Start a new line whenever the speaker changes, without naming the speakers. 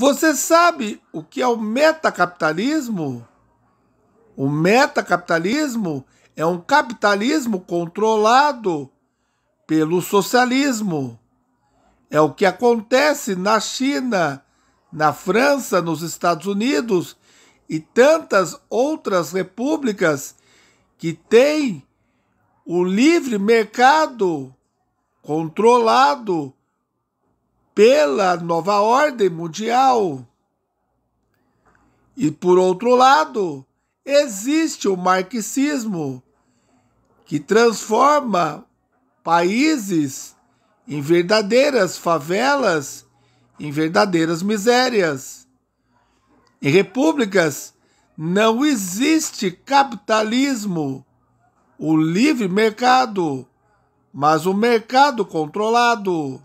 Você sabe o que é o metacapitalismo? O metacapitalismo é um capitalismo controlado pelo socialismo. É o que acontece na China, na França, nos Estados Unidos e tantas outras repúblicas que têm o livre mercado controlado pela nova ordem mundial. E por outro lado, existe o marxismo, que transforma países em verdadeiras favelas, em verdadeiras misérias. Em repúblicas não existe capitalismo, o livre mercado, mas o mercado controlado.